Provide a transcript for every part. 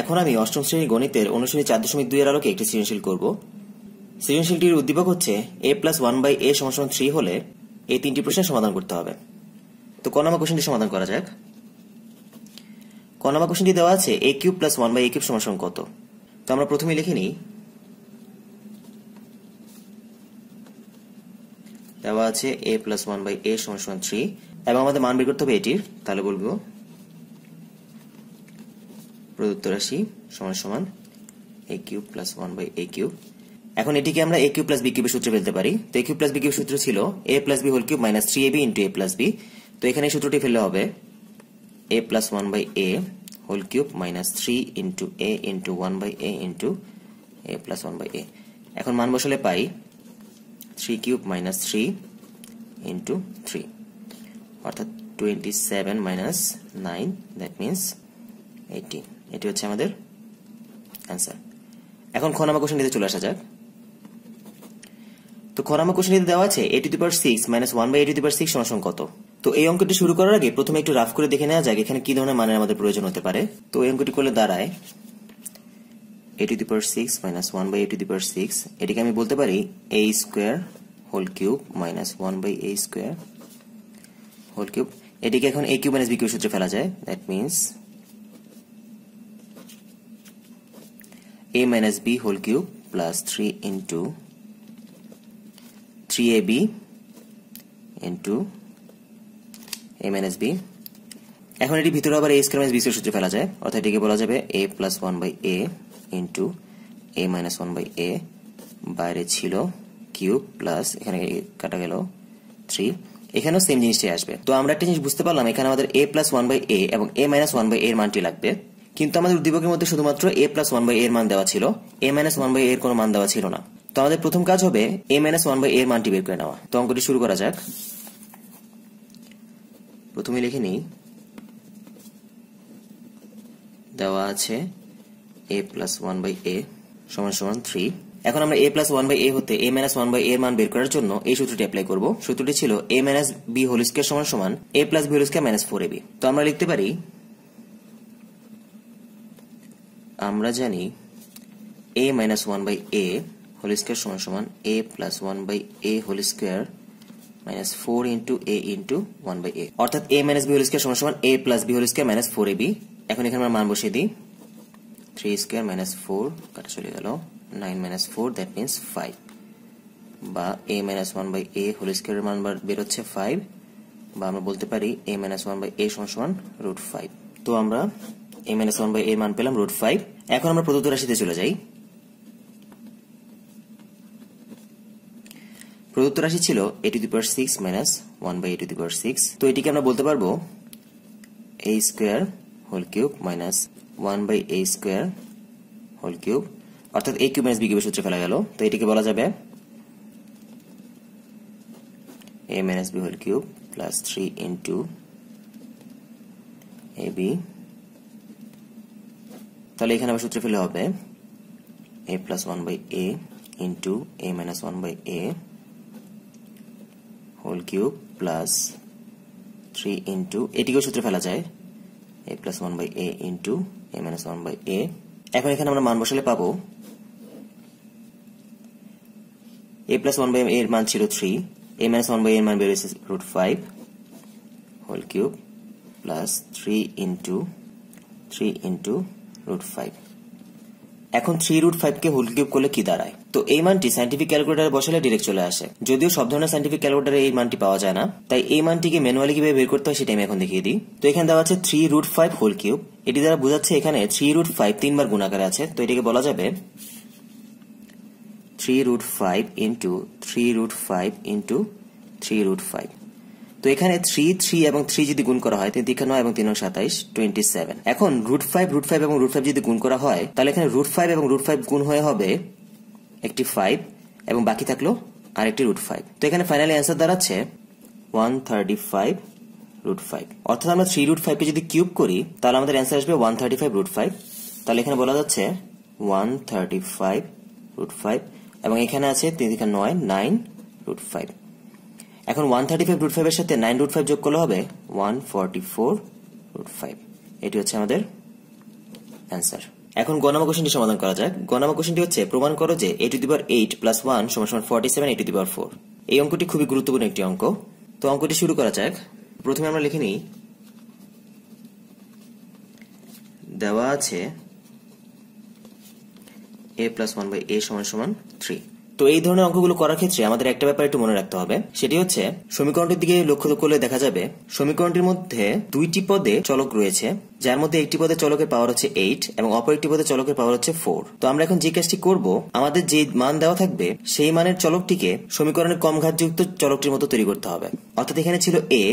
এখন আমি অষ্টম শ্রেণীর গণিতের অনুসারে চার দশমিক এর আলোকে একটি সৃজনশীল করব সৃজনশীলটির উদ্দীপক হচ্ছে A plus one by A সমান থ্রি হলে এই তিনটি প্রশ্নের সমাধান করতে হবে তো ক নাম্বার কোশ্চেনটি সমাধান করা যাক ক নাম্বার কোশ্চেনটি দেওয়া আছে A cube plus one by A cube সমান কত তো আমরা প্রথমে লিখে নিই দেওয়া আছে A plus one by A সমান থ্রি এবং আমাদের মান বের করতে হবে এটির তাহলে বলবো প্রদত্ত রাশি সমান সমান A cube plus one by A cube এখন এটিকে আমরা এ কিউ প্লাস বি কিউবের সূত্রে ফেলতে পারি তো এ কিউ প্লাস বি কিউবের সূত্র ছিল A plus B whole cube minus three A B into A plus B তো এখানে সূত্রটি ফেললে হবে A plus one by A whole cube minus three into A into one by A into A plus one by A এখন মান বসালে পাই three cube minus three into three অর্থাৎ twenty seven minus nine that means eighteen এটি হচ্ছে আমাদের answer এখন খ নাম্বার কোশ্চেন চলে আসা যাক তো খ নাম্বার কোশ্চেনটিতে দেওয়া আছে eighty two per six minus one by eighty two per six সমান কত তো এই অঙ্কটি শুরু করার আগে প্রথমে একটু রাফ করে দেখে নেওয়া যাক এখানে কি ধরনের মানের আমাদের প্রয়োজন হতে পারে তো এই অঙ্কটি করলে দাঁড়ায় A to the six minus one by eighty two the six এটিকে আমি বলতে পারি A square whole cube minus one by A square whole cube এটিকে এখন A cube minus B cube সূত্রে ফেলা যায় that means a minus b whole cube plus 3 into 3ab into a minus b এখন এটি ভিতরে আবার a square minus b square সূত্রে ফেলা যায় অর্থাৎ এটিকে বলা যাবে a plus 1 by a into a minus 1 by a বাইরে ছিল কিউব প্লাস এখানে কাটা গেল 3 এখানেও সেম জিনিসটাই আসবে তো আমরা একটা জিনিস বুঝতে পারলাম এখানে আমাদের a প্লাস 1 বাই a এবং a মাইনাস 1 বাই a এর মানটি লাগবে কিন্তু আমাদের উদ্দীপকের মধ্যে শুধুমাত্র এ প্লাস ওয়ান বাই এর মান দেওয়া ছিল এ মাইনাস ওয়ান বাই এর কোন মান দেওয়া ছিল না তো আমাদের প্রথম কাজ হবে এ মাইনাস ওয়ান বাই এর মানটি বের করে নেওয়া তো অঙ্কটি শুরু করা যাক প্রথমে লিখে নিই দেওয়া আছে A plus one by A সমান সমান থ্রি এখন আমরা A plus one by A হতে এ মাইনাস ওয়ান বাই এর মান বের করার জন্য এই সূত্রটি অ্যাপ্লাই করব সূত্রটি ছিল A minus B whole square সমান সমান A plus B whole square minus four A B তো আমরা লিখতে পারি আমরা জানি A minus one by A whole square সমান সমান A plus one by A whole square minus four into A into one by A অর্থাৎ A minus B whole square সমান সমান A plus B whole square minus four A B এখন এখানে আমরা মান বসিয়ে দিই থ্রি স্কোয়ার মাইনাস ফোর কাটা চলে গেল nine minus four that means five বা A minus one by A whole স্কোয়ারের মান বেরোচ্ছে ফাইভ বা আমরা বলতে পারি A minus one by A সমান সমান রুট ফাইভ তো আমরা A minus one by A মান পেলাম রুট ফাইভ এখন আমরা প্রদত্ত রাশিতে চলে যাই প্রদত্ত রাশি ছিল A to the power six minus one by A to the power six তো এটিকে আমরা বলতে পারবো A square whole cube minus one by A square whole cube অর্থাৎ এ কিউব মাইনাস বি কিউবের সূত্রে ফেলা গেল তো এটিকে বলা যাবে A minus B whole cube plus three into A B তাহলে এখানে আবার সূত্র ফেলে হবে A plus one by A into A minus one by A whole cube plus three into এটিকেও সূত্রে ফেলা যায় A plus one by A into A minus one by A এখন এখানে আমরা মান বসালে পাবো এ প্লাস ওয়ান বাই এর মান ছিল three A minus one by এর মান বেরোয়েছে root five whole cube plus three into three into root five এখন থ্রি রুট ফাইভকে হোল কিউব করলে কি দাঁড়ায় তো এই মানটি সাইন্টিফিক ক্যালকুলেটার বসালে ডিরেক্ট চলে আসে যদিও সব ধরনের সাইন্টিফিক ক্যালকুলেটারে এই মানটি পাওয়া যায় না তাই এই মানটিকে ম্যানুয়ালি কিভাবে বের করতে হয় সেটা আমি এখন দেখিয়ে দিই তো এখানে দেওয়া আছে three root five whole cube এটি দ্বারা বোঝাচ্ছে এখানে থ্রি রুট ফাইভ তিনবার গুণাকারে আছে তো এটিকে বলা যাবে three root five into three root five into three root five তো এখানে থ্রি থ্রি এবং থ্রি যদি গুণ করা হয় তিন নয় এবং তিন সাতাইশ টোয়েন্টি সেভেন এখন রুট ফাইভ রুট ফাইভ এবং রুট ফাইভ যদি গুণ করা হয় তাহলে এখানে রুট ফাইভ এবং রুট ফাইভ গুণ হয়ে হবে একটি ফাইভ এবং বাকি থাকলো আরেকটি রুট ফাইভ তো এখানে ফাইনালি অ্যান্সার দাঁড়াচ্ছে one thirty five root five অর্থাৎ আমরা থ্রি রুট ফাইভকে যদি কিউব করি তাহলে আমাদের অ্যান্সার আসবে one thirty five root five তাহলে এখানে বলা যাচ্ছে one thirty five root five এবং এখানে আছে তিন থেকে নয় নাইন রুট ফাইভ এখন ওয়ান থার্টি ফাইভ রুট ফাইভের সাথে নাইন রুট ফাইভ যোগ করলে হবে one forty four root five এটি হচ্ছে আমাদের অ্যান্সার এখন গণামা কোশ্চেনটি সমাধান করা যাক গণামা কোশ্চেনটি হচ্ছে প্রমাণ করো যে A to the power eight plus one সমান সমান forty seven A to the power four এই অঙ্কটি খুবই গুরুত্বপূর্ণ একটি অঙ্ক তো অঙ্কটি শুরু করা যাক প্রথমে আমরা লিখে নিই দেওয়া আছে A plus one by A সমান সমান থ্রি তো এই ধরনের অঙ্কগুলো করার ক্ষেত্রে আমাদের একটা ব্যাপার একটু মনে রাখতে হবে সেটি হচ্ছে সমীকরণটির দিকে লক্ষ্য করলে দেখা যাবে সমীকরণটির মধ্যে দুইটি পদে চলক রয়েছে যার মধ্যে একটি পদে চলকের পাওয়ার হচ্ছে এইট এবং অপর একটি পদে চলকের পাওয়ার হচ্ছে ফোর তো আমরা এখন যে কাজটি করব আমাদের যে মান দেওয়া থাকবে সেই মানের চলকটিকে সমীকরণের কম ঘাতযুক্ত চলকটির মতো তৈরি করতে হবে অর্থাৎ এখানে ছিল এ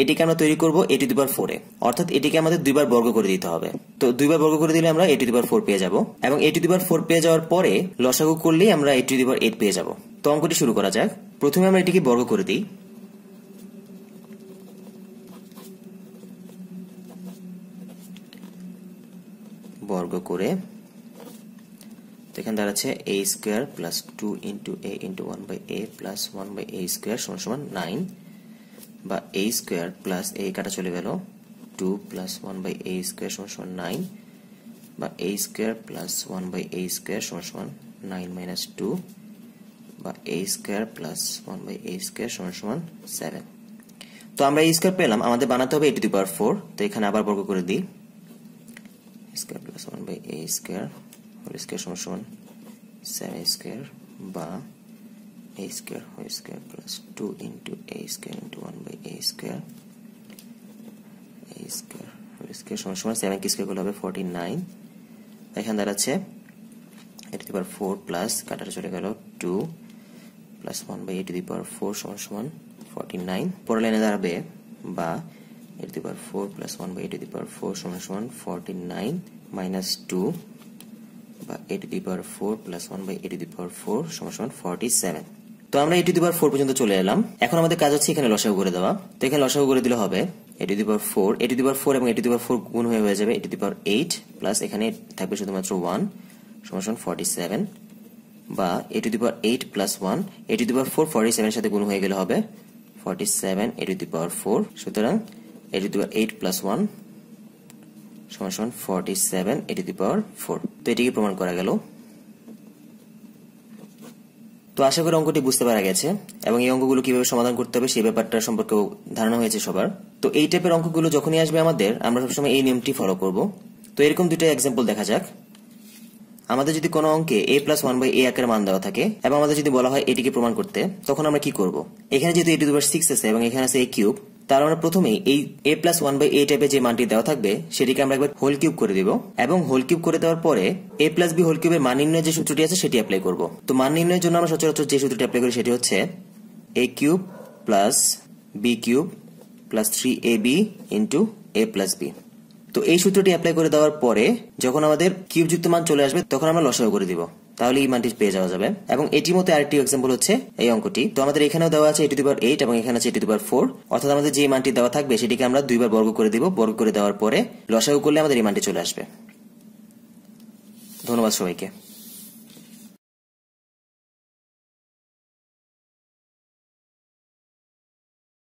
এটিকে আমরা তৈরি করবো এ টু দি পাওয়ার ফোরে অর্থাৎ এটিকে আমাদের দুইবার বর্গ করে দিতে হবে তো দুইবার বর্গ করে দিলে আমরা এ টু দি ফোর পেয়ে যাব এবং এ টু দি ফোর পেয়ে যাওয়ার পরে লসাগু করলেই আমরা এ টু দি এইট পেয়ে যাব তো অঙ্কটি শুরু করা যাক প্রথমে আমরা এটিকে বর্গ করে দিই বর্গ করে এখানে দাঁড়াচ্ছে A square plus two into A into one by A plus one by A square সমান সমান নাইন বা এ স্কোয়ার প্লাস এ কাটা চলে গেল two plus one by A square সমান সমান নাইন বা A square plus one by A square সমান সমান নাইন মাইনাস টু বা A square plus one by A square সমান সমান সেভেন তো আমরা এই স্কোয়ার পেলাম আমাদের বানাতে হবে এটি টু পাওয়ার ফোর তো এখানে আবার বর্গ করে দিই square plus one by A square whole square সমান সমান সেভেন স্কোয়ার বা a square whole square plus 2 into a square into 1 by a square a square whole square সমান সমান 7 কে স্কয়ার করলে হবে 49 এখানে দাঁড়াচ্ছে a to the power 4 plus কাটাটা চলে গেল 2 plus 1 by a to the power 4 সমান সমান 49 পরের লাইনে দাঁড়াবে বা a to the power 4 plus 1 by a to the power 4 সমান সমান 49 মাইনাস 2 বা a to the power 4 plus 1 by 8 to the power 4 সমান সমান 47 তো আমরা এটি টু ফোর পর্যন্ত চলে এলাম এখন আমাদের কাজ হচ্ছে এখানে লসাগু করে দেওয়া তো এখানে লসাগু করে দিলে হবে A to four A to four এবং এ টু ফোর গুণ হয়ে হয়ে যাবে এটি টু দি এইট প্লাস এখানে থাকবে শুধুমাত্র ওয়ান সমান ফর্টি সেভেন বা A to power eight plus one A to the four forty seven সাথে গুণ হয়ে গেলে হবে forty seven A to the power four সুতরাং A to eight plus one সমান ফর্টি সেভেন এটি টু দি পাওয়ার ফোর তো এটিকে প্রমাণ করা গেল তো আশা করি অঙ্কটি বুঝতে পারা গেছে এবং এই অঙ্কগুলো কিভাবে সমাধান করতে হবে সেই ব্যাপারটা সম্পর্কেও ধারণা হয়েছে সবার তো এই টাইপের অঙ্কগুলো যখনই আসবে আমাদের আমরা সবসময় এই নিয়মটি ফলো করব তো এরকম দুটো এক্সাম্পল দেখা যাক আমাদের যদি কোনো অঙ্কে A plus one by A একের মান দেওয়া থাকে এবং আমাদের যদি বলা হয় এটিকে প্রমাণ করতে তখন আমরা কি করব এখানে যেহেতু এটি দুবার সিক্স আছে এবং এখানে আছে এ কিউব তার আমরা মানে প্রথমেই এই A plus one by A টাইপের যে মানটি দেওয়া থাকবে সেটিকে আমরা একবার হোল কিউব করে দিব এবং হোল কিউব করে দেওয়ার পরে এ প্লাস বি হোল কিউবের মান নির্ণয়ের যে সূত্রটি আছে সেটি অ্যাপ্লাই করব তো মান নির্ণয়ের জন্য আমরা সচরাচর যে সূত্রটি অ্যাপ্লাই করি সেটি হচ্ছে A cube plus B cube plus three A B into A plus B তো এই সূত্রটি অ্যাপ্লাই করে দেওয়ার পরে যখন আমাদের যুক্ত মান চলে আসবে তখন আমরা লসাও করে দিব তাহলে এই মানটি পেয়ে যাওয়া যাবে এবং এটি মতো আরেকটি এক্সাম্পল হচ্ছে এই অঙ্কটি তো আমাদের এখানেও দেওয়া আছে এটি দুবার এইট এবং এখানে আছে এটি দুবার ফোর অর্থাৎ আমাদের যে মানটি দেওয়া থাকবে সেটিকে আমরা দুইবার বর্গ করে দিব বর্গ করে দেওয়ার পরে লসাগু করলে আমাদের এই মানটি চলে আসবে ধন্যবাদ সবাইকে